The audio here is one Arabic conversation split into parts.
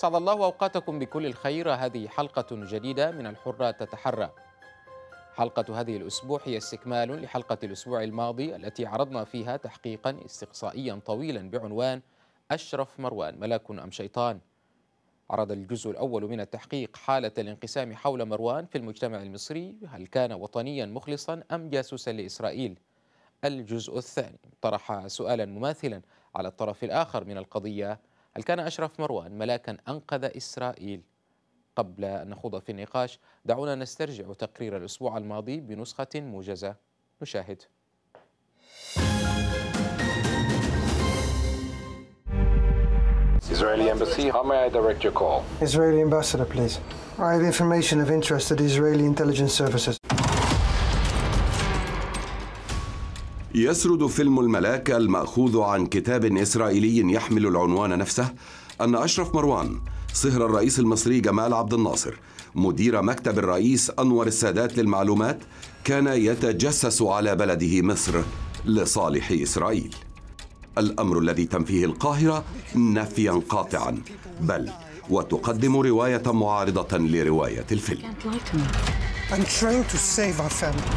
سعد الله أوقاتكم بكل الخير هذه حلقة جديدة من الحرة تتحرى حلقة هذه الأسبوع هي استكمال لحلقة الأسبوع الماضي التي عرضنا فيها تحقيقا استقصائيا طويلا بعنوان أشرف مروان ملاك أم شيطان عرض الجزء الأول من التحقيق حالة الانقسام حول مروان في المجتمع المصري هل كان وطنيا مخلصا أم جاسوسا لإسرائيل الجزء الثاني طرح سؤالا مماثلا على الطرف الآخر من القضية هل كان أشرف مروان ملاكا أنقذ إسرائيل قبل أن نخوض في النقاش دعونا نسترجع تقرير الأسبوع الماضي بنسخة موجزة نشاهد Israeli embassy, how may I direct your call? Israeli ambassador, please. I have information of interest to the Israeli intelligence services. يسرد فيلم الملاك المأخوذ عن كتاب إسرائيلي يحمل العنوان نفسه أن أشرف مروان صهر الرئيس المصري جمال عبد الناصر مدير مكتب الرئيس أنور السادات للمعلومات كان يتجسس على بلده مصر لصالح إسرائيل الأمر الذي تنفيه القاهرة نفيا قاطعا بل وتقدم رواية معارضة لرواية الفيلم I'm trying to save our family.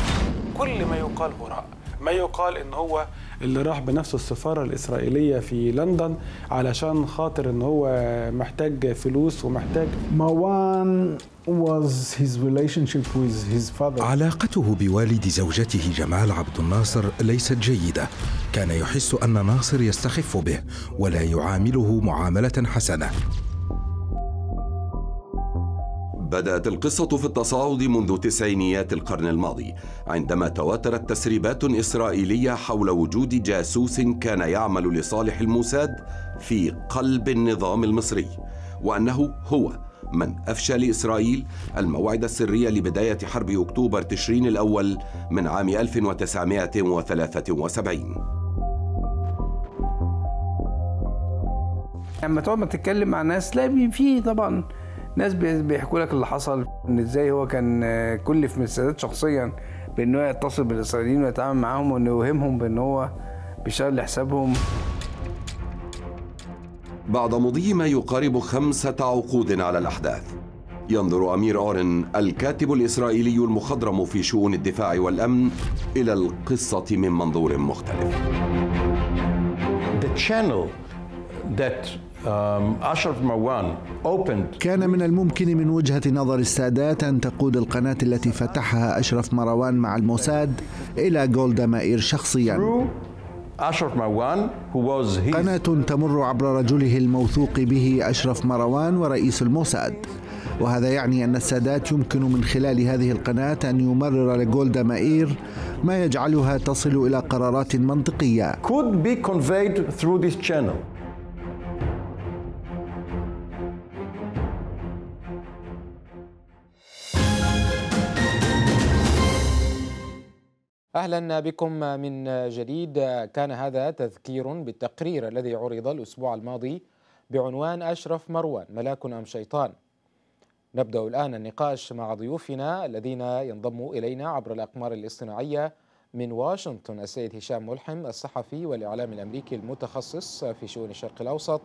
كل ما يقال هراء ما يقال ان هو اللي راح بنفسه السفاره الاسرائيليه في لندن علشان خاطر ان هو محتاج فلوس ومحتاج موان was his relationship with his father. علاقته بوالد زوجته جمال عبد الناصر ليست جيدة كان يحس أن ناصر يستخف به ولا يعامله معاملة حسنة بدأت القصة في التصاعد منذ تسعينيات القرن الماضي عندما تواترت تسريبات إسرائيلية حول وجود جاسوس كان يعمل لصالح الموساد في قلب النظام المصري وأنه هو من أفشى لإسرائيل الموعد السرية لبداية حرب أكتوبر تشرين الأول من عام 1973 لما تقعد ما تتكلم مع ناس لا في طبعا ناس بيحكوا لك اللي حصل ان ازاي هو كان آه، كلف من السادات شخصيا بانه يتصل بالاسرائيليين ويتعامل معاهم وانه يوهمهم بان هو بيشتغل حسابهم بعد مضي ما يقارب خمسة عقود على الأحداث ينظر أمير أورن الكاتب الإسرائيلي المخضرم في شؤون الدفاع والأمن إلى القصة من منظور مختلف The channel that Um, كان من الممكن من وجهة نظر السادات أن تقود القناة التي فتحها أشرف مروان مع الموساد إلى جولدا مائير شخصياً قناة تمر عبر رجله الموثوق به أشرف مروان ورئيس الموساد وهذا يعني أن السادات يمكن من خلال هذه القناة أن يمرر لجولدا مائير ما يجعلها تصل إلى قرارات منطقية اهلا بكم من جديد كان هذا تذكير بالتقرير الذي عرض الاسبوع الماضي بعنوان اشرف مروان ملاك ام شيطان نبدا الان النقاش مع ضيوفنا الذين ينضموا الينا عبر الاقمار الاصطناعيه من واشنطن السيد هشام ملحم الصحفي والاعلام الامريكي المتخصص في شؤون الشرق الاوسط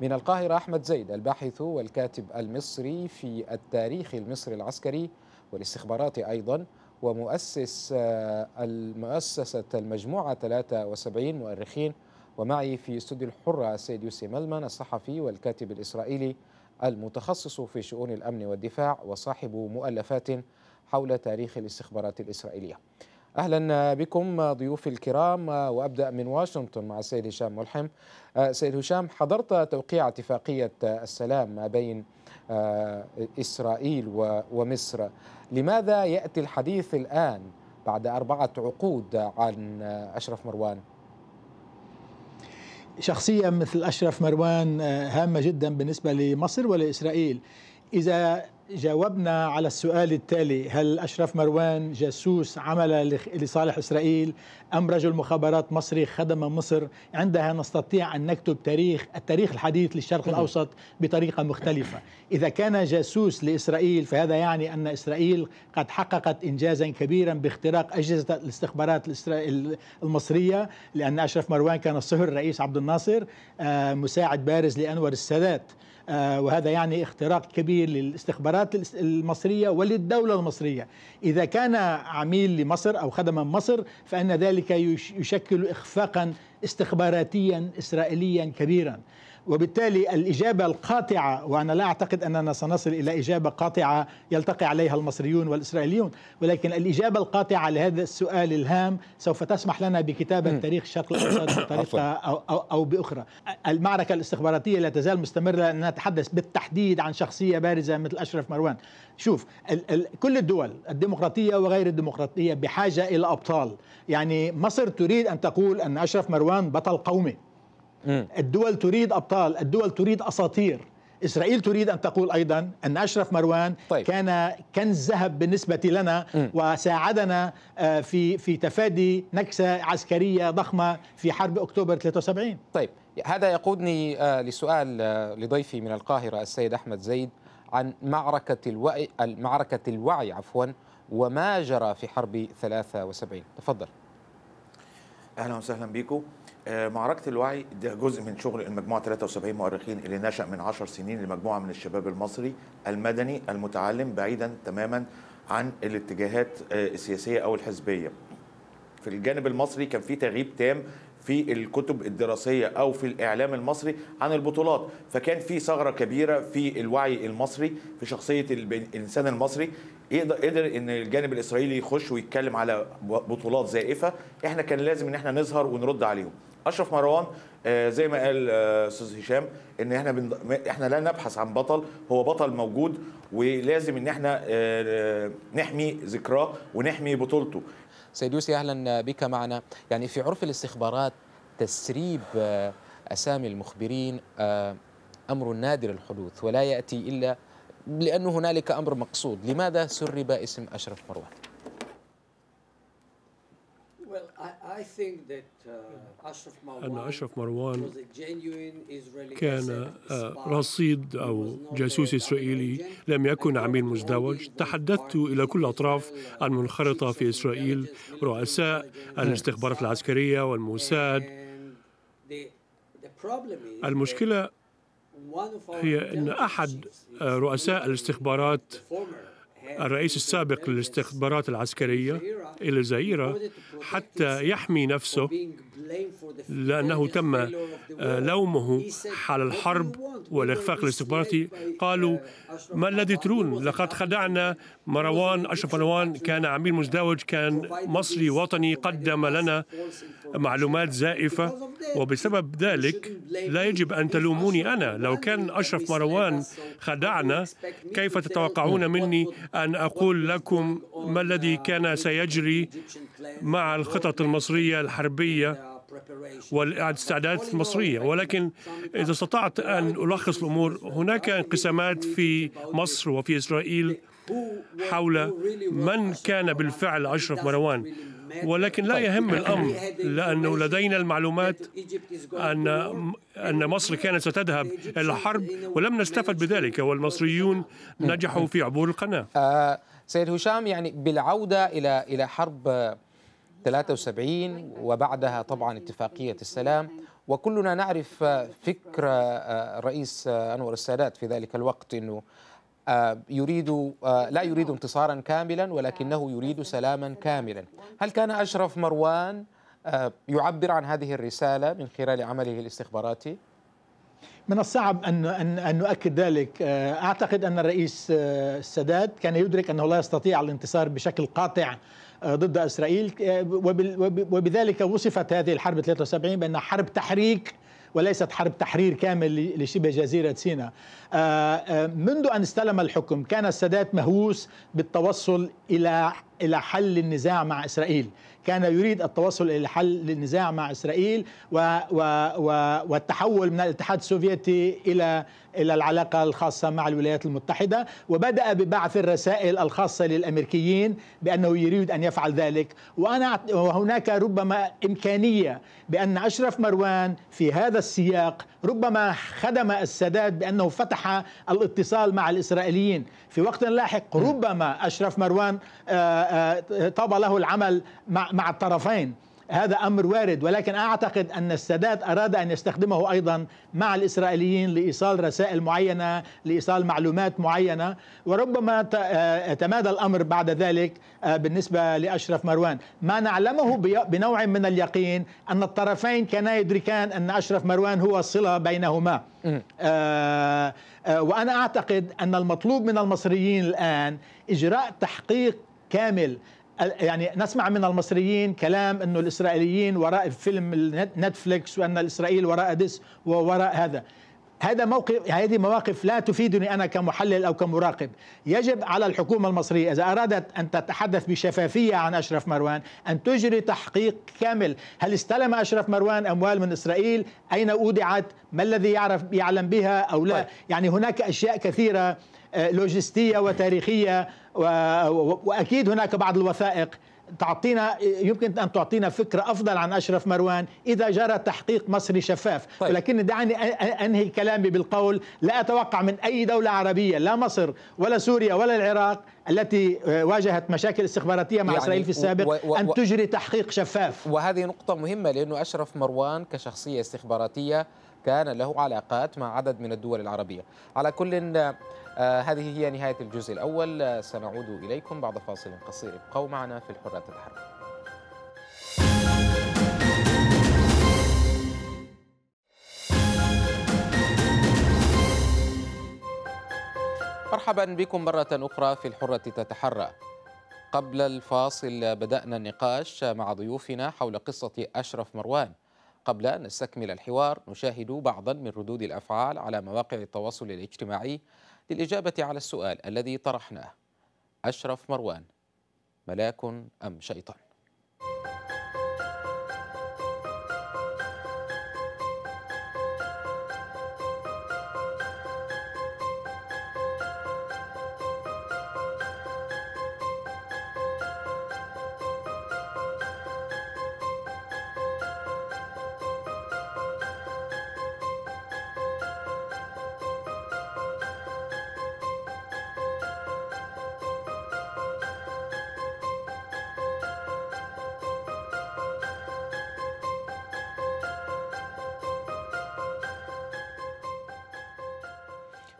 من القاهره احمد زيد الباحث والكاتب المصري في التاريخ المصري العسكري والاستخبارات ايضا ومؤسس آه، المؤسسة المجموعة 73 مؤرخين ومعي في استوديو الحرة السيد يوسي ملمان الصحفي والكاتب الإسرائيلي المتخصص في شؤون الأمن والدفاع وصاحب مؤلفات حول تاريخ الاستخبارات الإسرائيلية أهلا آه، بكم آه، ضيوفي الكرام وأبدأ من واشنطن مع السيد هشام ملحم سيد هشام حضرت توقيع اتفاقية السلام ما بين إسرائيل ومصر لماذا يأتي الحديث الآن بعد أربعة عقود عن أشرف مروان؟ شخصية مثل أشرف مروان آه، هامة جدا بالنسبة لمصر ولإسرائيل إذا جاوبنا على السؤال التالي هل أشرف مروان جاسوس عمل لصالح إسرائيل أم رجل مخابرات مصري خدم مصر عندها نستطيع أن نكتب تاريخ التاريخ الحديث للشرق الأوسط بطريقة مختلفة إذا كان جاسوس لإسرائيل فهذا يعني أن إسرائيل قد حققت إنجازا كبيرا باختراق أجهزة الاستخبارات المصرية لأن أشرف مروان كان الصهر رئيس عبد الناصر آه، مساعد بارز لأنور السادات آه، وهذا يعني اختراق كبير للاستخبارات المصرية وللدولة المصرية إذا كان عميل لمصر أو خدم مصر فإن ذلك يشكل إخفاقا استخباراتيا إسرائيليا كبيرا وبالتالي الإجابة القاطعة وأنا لا أعتقد أننا سنصل إلى إجابة قاطعة يلتقي عليها المصريون والإسرائيليون ولكن الإجابة القاطعة لهذا السؤال الهام سوف تسمح لنا بكتابة تاريخ الشرق الأوسط بطريقة أو, أو, أو بأخرى المعركة الاستخباراتية لا تزال مستمرة أن نتحدث بالتحديد عن شخصية بارزة مثل أشرف مروان شوف ال ال كل الدول الديمقراطية وغير الديمقراطية بحاجة إلى أبطال يعني مصر تريد أن تقول أن أشرف مروان بطل قومي الدول تريد أبطال الدول تريد أساطير إسرائيل تريد أن تقول أيضا أن أشرف مروان طيب. كان كنز ذهب بالنسبة لنا م. وساعدنا آه، في في تفادي نكسة عسكرية ضخمة في حرب أكتوبر 73 طيب هذا يقودني آه، لسؤال آه، لضيفي من القاهرة السيد أحمد زيد عن معركة الوعي معركة الوعي عفوا وما جرى في حرب 73 تفضل أهلا وسهلا بكم آه، معركة الوعي ده جزء من شغل المجموعة 73 مؤرخين اللي نشأ من 10 سنين لمجموعة من الشباب المصري المدني المتعلم بعيدا تماما عن الاتجاهات آه، السياسية أو الحزبية في الجانب المصري كان في تغييب تام في الكتب الدراسية أو في الإعلام المصري عن البطولات فكان في ثغرة كبيرة في الوعي المصري في شخصية الإنسان المصري يقدر قدر ان الجانب الاسرائيلي يخش ويتكلم على بطولات زائفه احنا كان لازم ان احنا نظهر ونرد عليهم اشرف مروان آه، زي ما قال آه، استاذ هشام ان احنا احنا لا نبحث عن بطل هو بطل موجود ولازم ان احنا آه، نحمي ذكراه ونحمي بطولته سيد يوسي اهلا بك معنا يعني في عرف الاستخبارات تسريب اسامي المخبرين امر نادر الحدوث ولا ياتي الا لانه هنالك امر مقصود لماذا سرب اسم اشرف مروان Uh, أن أشرف مروان كان آه، رصيد أو جاسوس إسرائيلي لم يكن عميل مزدوج تحدثت إلى كل أطراف المنخرطة في إسرائيل رؤساء الاستخبارات العسكرية والموساد المشكلة هي أن أحد آه، رؤساء الاستخبارات الرئيس السابق للاستخبارات العسكرية إلى زهيرة حتى يحمي نفسه لأنه تم آه، لومه على الحرب والإخفاق الاستخباراتي قالوا ما الذي ترون لقد خدعنا مروان أشرف مروان كان عميل مزدوج كان مصري وطني قدم لنا معلومات زائفة وبسبب ذلك لا يجب أن تلوموني أنا لو كان أشرف مروان خدعنا كيف تتوقعون مني أن أقول لكم ما الذي كان سيجري مع الخطط المصرية الحربية والاستعدادات المصرية ولكن إذا استطعت أن ألخص الأمور هناك انقسامات في مصر وفي إسرائيل حول من كان بالفعل أشرف مروان ولكن لا يهم طيب. الامر لانه لدينا المعلومات ان ان مصر كانت ستذهب الى الحرب ولم نستفد بذلك والمصريون نعم. نجحوا في عبور القناه. آه سيد هشام يعني بالعوده الى الى حرب 73 وبعدها طبعا اتفاقيه السلام وكلنا نعرف فكر الرئيس آه، آه، انور السادات في ذلك الوقت انه آه، يريد آه، لا يريد انتصارا كاملا آه، ولكنه يريد سلاما كاملا هل كان أشرف مروان يعبر عن هذه الرسالة من خلال عمله الاستخباراتي؟ من الصعب أن أن ان نؤكد ذلك أعتقد أن الرئيس السادات كان يدرك أنه لا يستطيع الانتصار بشكل قاطع ضد إسرائيل وبذلك وصفت هذه الحرب 73 بأنها حرب تحريك وليست حرب تحرير كامل لشبه جزيرة سيناء آه، آه، منذ أن استلم الحكم كان السادات مهووس بالتوصل إلى إلى حل النزاع مع إسرائيل كان يريد التوصل إلى حل النزاع مع إسرائيل و و والتحول من الاتحاد السوفيتي إلى إلى العلاقة الخاصة مع الولايات المتحدة وبدأ ببعث الرسائل الخاصة للأمريكيين بأنه يريد أن يفعل ذلك وأنا وهناك ربما إمكانية بأن أشرف مروان في هذا السياق ربما خدم السادات بأنه فتح الاتصال مع الإسرائيليين في وقت لاحق ربما أشرف مروان آه، آه، طاب له العمل مع الطرفين هذا أمر وارد ولكن أعتقد أن السادات أراد أن يستخدمه أيضا مع الإسرائيليين لإيصال رسائل معينة لإيصال معلومات معينة وربما آه، تمادى الأمر بعد ذلك آه، بالنسبة لأشرف مروان ما نعلمه بنوع من اليقين أن الطرفين كانا يدركان أن أشرف مروان هو الصلة بينهما آه، وأنا أعتقد أن المطلوب من المصريين الآن إجراء تحقيق كامل يعني نسمع من المصريين كلام انه الاسرائيليين وراء فيلم نتفليكس وان الاسرائيل وراء ديس ووراء هذا هذا موقف هذه مواقف لا تفيدني انا كمحلل او كمراقب، يجب على الحكومه المصريه اذا ارادت ان تتحدث بشفافيه عن اشرف مروان ان تجري تحقيق كامل، هل استلم اشرف مروان اموال من اسرائيل؟ اين اودعت؟ ما الذي يعرف يعلم بها او لا؟ طيب. يعني هناك اشياء كثيره آه، لوجستيه وتاريخيه واكيد هناك بعض الوثائق تعطينا يمكن ان تعطينا فكره افضل عن اشرف مروان اذا جرى تحقيق مصري شفاف طيب. ولكن دعني انهي كلامي بالقول لا اتوقع من اي دوله عربيه لا مصر ولا سوريا ولا العراق التي واجهت مشاكل استخباراتيه مع يعني اسرائيل في السابق و و ان تجري تحقيق شفاف وهذه نقطه مهمه لانه اشرف مروان كشخصيه استخباراتيه كان له علاقات مع عدد من الدول العربيه على كل آه، هذه هي نهاية الجزء الأول آه، سنعود إليكم بعد فاصل قصير ابقوا معنا في الحرة تتحرك مرحبا بكم مرة أخرى في الحرة تتحرى قبل الفاصل بدأنا النقاش مع ضيوفنا حول قصة أشرف مروان قبل أن نستكمل الحوار نشاهد بعضا من ردود الأفعال على مواقع التواصل الاجتماعي للإجابة على السؤال الذي طرحناه أشرف مروان ملاك أم شيطان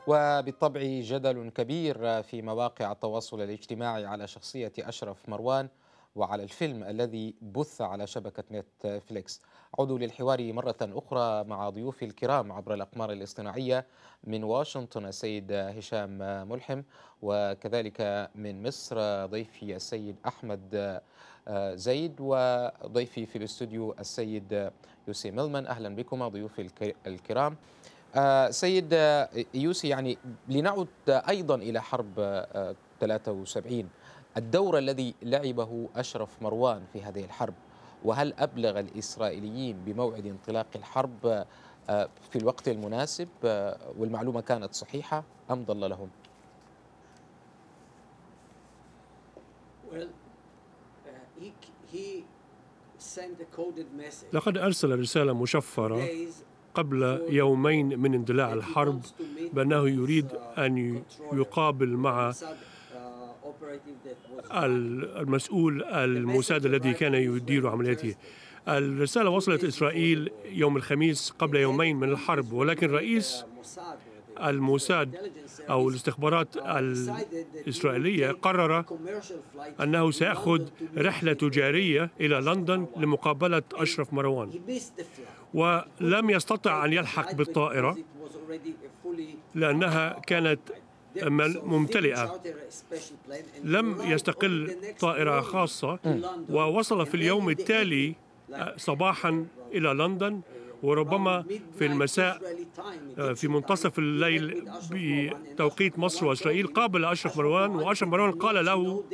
وبالطبع جدل كبير في مواقع التواصل الاجتماعي على شخصية أشرف مروان وعلى الفيلم الذي بث على شبكة نتفليكس عودوا للحوار مرة أخرى مع ضيوفي الكرام عبر الأقمار الاصطناعية من واشنطن السيد هشام ملحم وكذلك من مصر ضيفي السيد أحمد زيد وضيفي في الاستوديو السيد يوسي ملمن أهلا بكم ضيوفي الكرام آه، سيد آه، يوسي يعني لنعد أيضا إلى حرب 73 آه، الدور الذي لعبه أشرف مروان في هذه الحرب وهل أبلغ الإسرائيليين بموعد انطلاق الحرب في الوقت المناسب والمعلومة كانت صحيحة أم ضل لهم؟ uh, لقد أرسل رسالة مشفرة قبل يومين من اندلاع الحرب بأنه يريد أن يقابل مع المسؤول الموساد الذي كان يدير عملياته الرسالة وصلت إسرائيل يوم الخميس قبل يومين من الحرب ولكن رئيس الموساد أو الاستخبارات الإسرائيلية قرر أنه سيأخذ رحلة تجارية إلى لندن لمقابلة أشرف مروان ولم يستطع أن يلحق بالطائرة لأنها كانت ممتلئة لم يستقل طائرة خاصة ووصل في اليوم التالي آه، صباحا إلى لندن وربما في المساء آه، في منتصف الليل بتوقيت مصر وإسرائيل قابل أشرف مروان وأشرف مروان قال له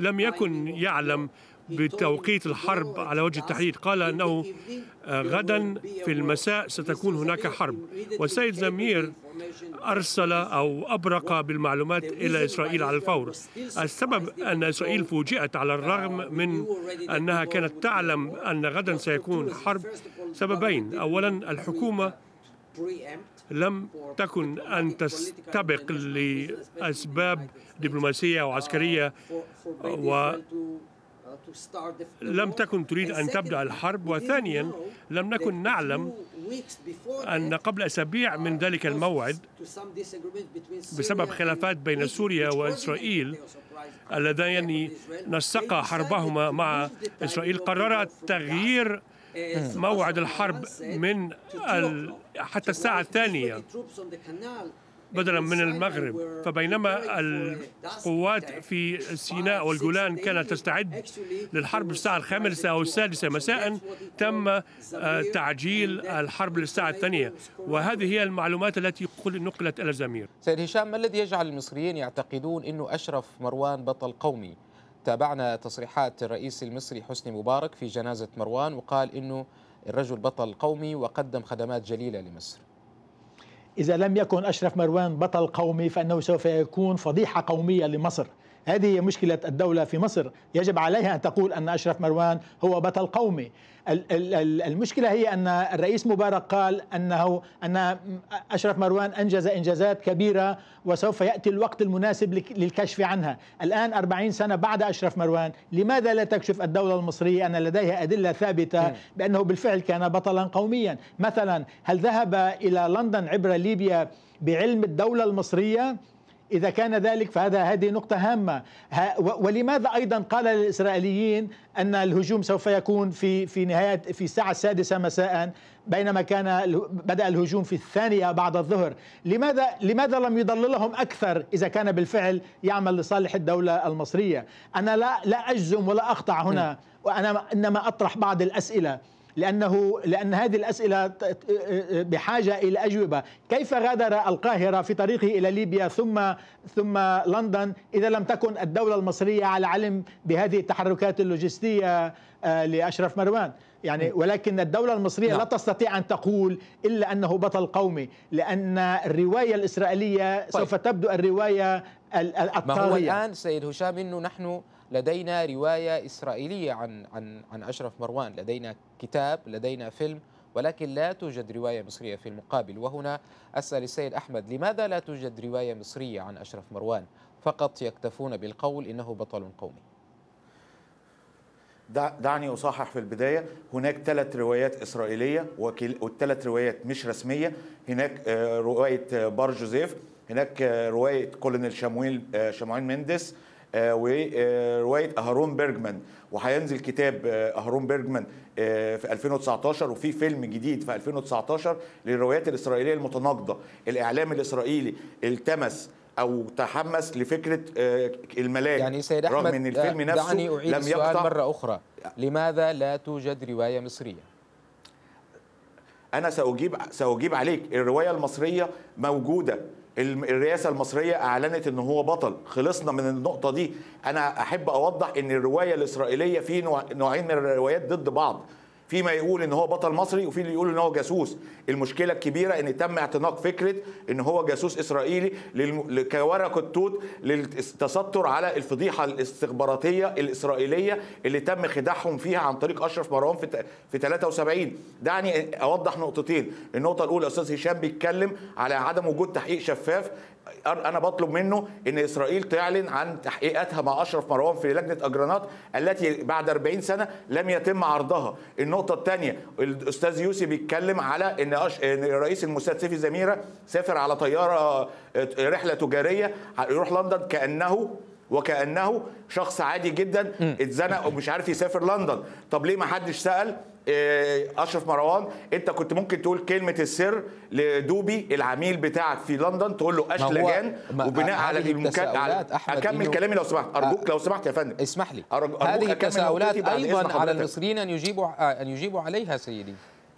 لم يكن يعلم بتوقيت الحرب على وجه التحديد قال أنه آه، غدا في المساء ستكون هناك حرب والسيد زمير أرسل أو أبرق بالمعلومات إلى إسرائيل على الفور السبب أن إسرائيل فوجئت على الرغم من أنها كانت تعلم أن غدا سيكون حرب سببين أولا الحكومة لم تكن أن تستبق لأسباب دبلوماسية وعسكرية و لم تكن تريد أن تبدأ الحرب وثانيا لم نكن نعلم أن قبل أسابيع من ذلك الموعد بسبب خلافات بين سوريا وإسرائيل اللذان نسقا حربهما مع إسرائيل قررا تغيير إيه، موعد الحرب من حتى الساعة الثانية بدلا من المغرب فبينما القوات في سيناء والجولان كانت تستعد للحرب الساعة الخامسة أو السادسة مساء تم آه، تعجيل الحرب للساعة الثانية وهذه هي المعلومات التي نقلت إلى الزمير سيد هشام ما الذي يجعل المصريين يعتقدون أنه أشرف مروان بطل قومي تابعنا تصريحات الرئيس المصري حسني مبارك في جنازة مروان وقال أنه الرجل بطل قومي وقدم خدمات جليلة لمصر إذا لم يكن أشرف مروان بطل قومي فإنه سوف يكون فضيحة قومية لمصر هذه هي مشكلة الدولة في مصر يجب عليها أن تقول أن أشرف مروان هو بطل قومي المشكلة هي أن الرئيس مبارك قال أنه أن أشرف مروان أنجز إنجازات كبيرة وسوف يأتي الوقت المناسب للكشف عنها الآن 40 سنة بعد أشرف مروان لماذا لا تكشف الدولة المصرية أن لديها أدلة ثابتة بأنه بالفعل كان بطلا قوميا مثلا هل ذهب إلى لندن عبر ليبيا بعلم الدولة المصرية إذا كان ذلك فهذا هذه نقطة هامة ولماذا أيضا قال الإسرائيليين أن الهجوم سوف يكون في في نهاية في الساعة السادسة مساء بينما كان بدأ الهجوم في الثانية بعد الظهر لماذا لماذا لم يضللهم أكثر إذا كان بالفعل يعمل لصالح الدولة المصرية أنا لا لا أجزم ولا أخطع هنا نعم. وأنا إنما أطرح بعض الأسئلة لأنه لأن هذه الأسئلة بحاجة إلى أجوبة كيف غادر القاهرة في طريقه إلى ليبيا ثم ثم لندن إذا لم تكن الدولة المصرية على علم بهذه التحركات اللوجستية آه، لأشرف مروان يعني ولكن الدولة المصرية لا. لا نعم. تستطيع أن تقول إلا أنه بطل قومي لأن الرواية الإسرائيلية طيب. سوف تبدو الرواية الطاغية ما هو الآن سيد هشام أنه نحن لدينا رواية إسرائيلية عن عن عن أشرف مروان لدينا كتاب لدينا فيلم ولكن لا توجد رواية مصرية في المقابل وهنا أسأل السيد أحمد لماذا لا توجد رواية مصرية عن أشرف مروان فقط يكتفون بالقول إنه بطل قومي دعني أصحح في البداية هناك ثلاث روايات إسرائيلية والثلاث روايات مش رسمية هناك آه، رواية آه، بار جوزيف هناك آه، رواية كولونيل شمويل شمويل مندس آه، وروايه آه، اهرون بيرجمان وهينزل كتاب اهرون بيرجمان آه، في 2019 وفي فيلم جديد في 2019 للروايات الاسرائيليه المتناقضه الاعلام الاسرائيلي التمس او تحمس لفكره الملاك يعني سيد احمد رغم ان الفيلم نفسه دعني اعيد لم يقطع مره اخرى لماذا لا توجد روايه مصريه انا ساجيب ساجيب عليك الروايه المصريه موجوده الرئاسه المصريه اعلنت ان هو بطل خلصنا من النقطه دي انا احب اوضح ان الروايه الاسرائيليه في نوعين من الروايات ضد بعض في ما يقول ان هو بطل مصري وفي اللي يقول ان هو جاسوس المشكله الكبيره ان تم اعتناق فكره ان هو جاسوس اسرائيلي كورقه توت للتستر على الفضيحه الاستخباراتيه الاسرائيليه اللي تم خداعهم فيها عن طريق اشرف مروان في في 73 دعني اوضح نقطتين النقطه الاولى استاذ هشام بيتكلم على عدم وجود تحقيق شفاف انا بطلب منه ان اسرائيل تعلن عن تحقيقاتها مع اشرف مروان في لجنه اجرانات التي بعد 40 سنه لم يتم عرضها النقطه الثانيه الاستاذ يوسف بيتكلم على ان, أش... إن رئيس الموساد سيفي زميره سافر على طياره رحله تجاريه يروح لندن كانه وكانه شخص عادي جدا اتزنق ومش عارف يسافر لندن طب ليه ما حدش سال آه، اشرف مروان انت كنت ممكن تقول كلمه السر لدوبي العميل بتاعك في لندن تقول له اشلجان وبناء على المكالمات اكمل كلامي لو سمحت ارجوك آه، لو سمحت يا فندم اسمح لي هذه التساؤلات ايضا على المصريين ان يجيبوا آه، ان يجيبوا عليها سيدي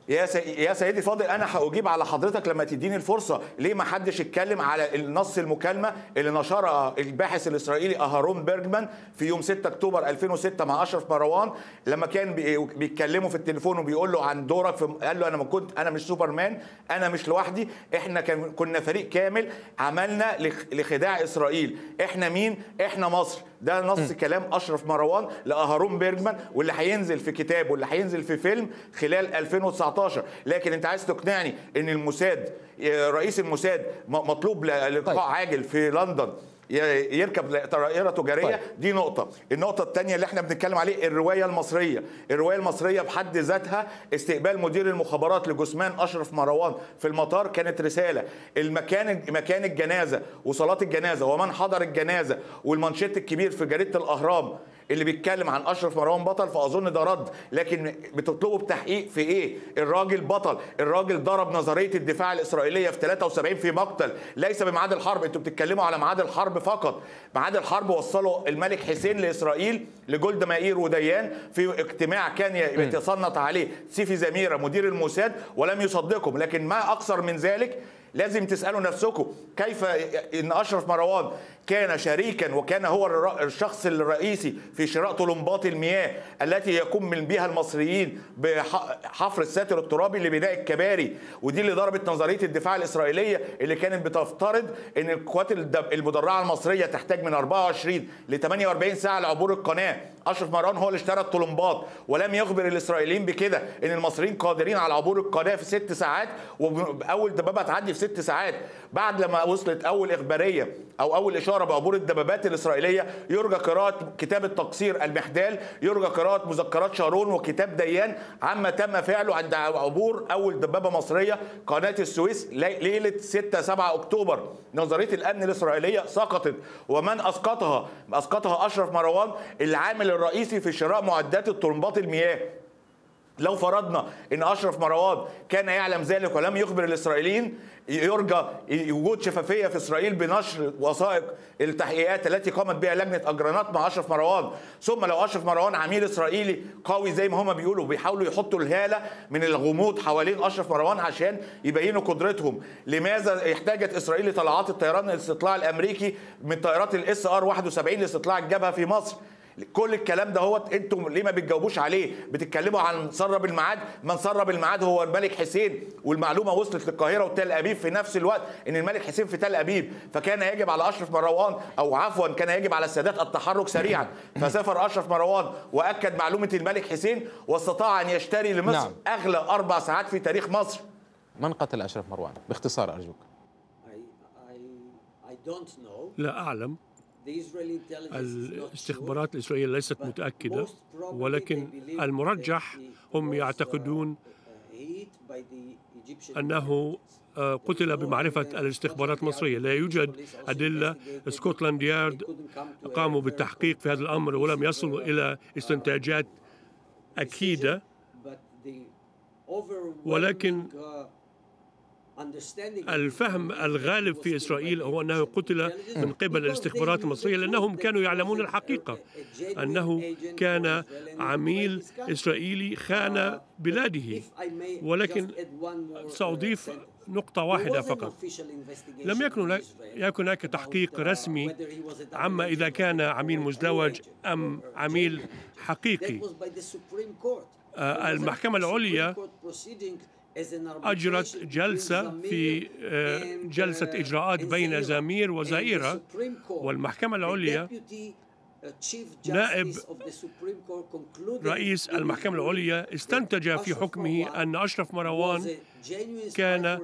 يا سي... يا سيدي فاضل انا هاجيب على حضرتك لما تديني الفرصه ليه ما حدش اتكلم على النص المكالمه اللي نشرها الباحث الاسرائيلي اهارون بيرجمان في يوم 6 اكتوبر 2006 مع اشرف مروان لما كان بيتكلموا في التليفون وبيقول له عن دورك في... قال له انا ما كنت انا مش سوبرمان انا مش لوحدي احنا كان... كنا فريق كامل عملنا لخداع اسرائيل احنا مين احنا مصر ده نص م. كلام اشرف مروان لاهارون بيرجمان واللي هينزل في كتاب واللي هينزل في فيلم خلال 2019 لكن انت عايز تقنعني ان الموساد آه، رئيس الموساد مطلوب لقاء طيب. عاجل في لندن يركب طائره تجاريه طيب. دي نقطه النقطه الثانيه اللي احنا بنتكلم عليه الروايه المصريه الروايه المصريه بحد ذاتها استقبال مدير المخابرات لجثمان اشرف مروان في المطار كانت رساله المكان مكان الجنازه وصلاه الجنازه ومن حضر الجنازه والمانشيت الكبير في جريده الاهرام اللي بيتكلم عن اشرف مروان بطل فاظن ده رد لكن بتطلبوا بتحقيق في ايه الراجل بطل الراجل ضرب نظريه الدفاع الاسرائيليه في 73 في مقتل ليس بميعاد الحرب انتوا بتتكلموا على ميعاد الحرب فقط ميعاد الحرب وصله الملك حسين لاسرائيل لجولدا مائير وديان في اجتماع كان يتصنت عليه سيفي زميره مدير الموساد ولم يصدقهم لكن ما اكثر من ذلك لازم تسالوا نفسكم كيف ان اشرف مروان كان شريكا وكان هو الشخص الرئيسي في شراء طلمبات المياه التي يقوم بها المصريين بحفر الساتر الترابي لبناء الكباري ودي اللي ضربت نظريه الدفاع الاسرائيليه اللي كانت بتفترض ان القوات المدرعه المصريه تحتاج من 24 ل 48 ساعه لعبور القناه اشرف مروان هو اللي اشترى الطلمبات ولم يخبر الاسرائيليين بكده ان المصريين قادرين على عبور القناه في ست ساعات واول دبابه تعدي في ست ساعات بعد لما وصلت اول اخباريه او اول اشاره الطرب بعبور الدبابات الإسرائيلية يرجى قراءة كتاب التقصير المحدال يرجى قراءة مذكرات شارون وكتاب ديان عما تم فعله عند عبور أول دبابة مصرية قناة السويس ليلة 6 7 أكتوبر نظرية الأمن الإسرائيلية سقطت ومن أسقطها أسقطها أشرف مروان العامل الرئيسي في شراء معدات الطرمبات المياه لو فرضنا ان اشرف مروان كان يعلم ذلك ولم يخبر الاسرائيليين يرجى وجود شفافيه في اسرائيل بنشر وثائق التحقيقات التي قامت بها لجنه اجرانات مع اشرف مروان ثم لو اشرف مروان عميل اسرائيلي قوي زي ما هما بيقولوا بيحاولوا يحطوا الهاله من الغموض حوالين اشرف مروان عشان يبينوا قدرتهم لماذا احتاجت اسرائيل لطلعات الطيران الاستطلاع الامريكي من طائرات الاس ار 71 لاستطلاع الجبهه في مصر كل الكلام ده هو انتم ليه ما بتجاوبوش عليه بتتكلموا عن سرب الميعاد من سرب الميعاد هو الملك حسين والمعلومه وصلت للقاهره وتل ابيب في نفس الوقت ان الملك حسين في تل ابيب فكان يجب على اشرف مروان او عفوا كان يجب على السادات التحرك سريعا فسافر اشرف مروان واكد معلومه الملك حسين واستطاع ان يشتري لمصر نعم. اغلى اربع ساعات في تاريخ مصر من قتل اشرف مروان باختصار ارجوك لا اعلم الاستخبارات الإسرائيلية ليست متأكدة ولكن المرجح هم يعتقدون uh, أنه uh, قتل بمعرفة الاستخبارات المصرية لا يوجد أدلة سكوتلاند يارد قاموا بالتحقيق في هذا الأمر ولم يصلوا إلى uh, استنتاجات أكيدة ولكن الفهم الغالب في إسرائيل هو أنه قتل من قبل الاستخبارات المصرية لأنهم كانوا يعلمون الحقيقة أنه كان عميل إسرائيلي خان بلاده ولكن سأضيف نقطة واحدة فقط لم يكن يكن هناك تحقيق رسمي عما إذا كان عميل مزدوج أم عميل حقيقي آه، المحكمة العليا أجرت جلسة في آه، جلسة إجراءات بين زمير وزائرة والمحكمة العليا نائب رئيس المحكمة العليا استنتج في حكمه أن أشرف مروان كان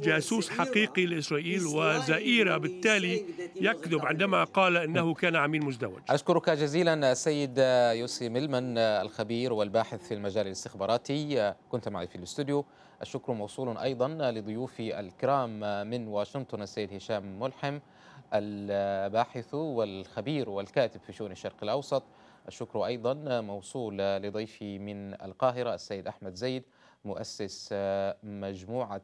جاسوس حقيقي لإسرائيل وزئيرة بالتالي يكذب عندما قال أنه كان عميل مزدوج أشكرك جزيلا سيد يوسي ملمن الخبير والباحث في المجال الاستخباراتي كنت معي في الاستوديو الشكر موصول أيضا لضيوفي الكرام من واشنطن السيد هشام ملحم الباحث والخبير والكاتب في شؤون الشرق الأوسط الشكر أيضا موصول لضيفي من القاهرة السيد أحمد زيد مؤسس مجموعة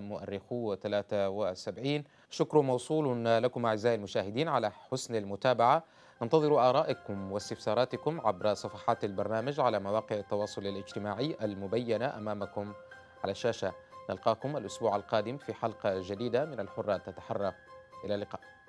مؤرخو 73 شكر موصول لكم أعزائي المشاهدين على حسن المتابعة ننتظر آرائكم واستفساراتكم عبر صفحات البرنامج على مواقع التواصل الاجتماعي المبينة أمامكم على الشاشة نلقاكم الأسبوع القادم في حلقة جديدة من الحرة تتحرى إلى اللقاء